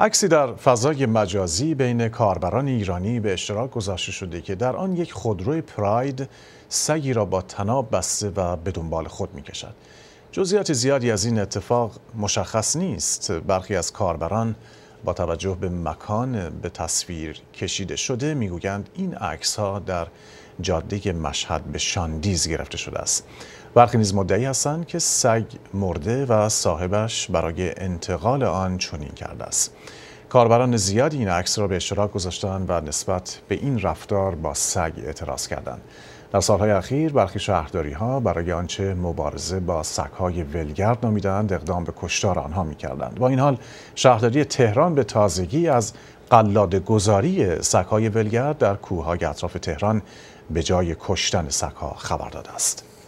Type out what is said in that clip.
عکسی در فضای مجازی بین کاربران ایرانی به اشتراک گذاشته شده که در آن یک خودروی پراید سگی را با تناب بسته و به دنبال خود می کشد. جزئیات زیادی از این اتفاق مشخص نیست. برخی از کاربران با توجه به مکان به تصویر کشیده شده میگویند این عکس ها در جاده مشهد به شاندیز گرفته شده است برخی نیز مدعی هستند که سگ مرده و صاحبش برای انتقال آن چنین کرده است کاربران زیادی این عکس را به اشتراک گذاشتند و نسبت به این رفتار با سگ اعتراض کردند. در سالهای اخیر برخی شهرداری ها برای آنچه مبارزه با سگهای ولگرد نامیدند اقدام به کشتار آنها میکردند با این حال شهرداری تهران به تازگی از قلاده گذاری سگهای ولگرد در کوههای اطراف تهران به جای کشتن سگها خبر داده است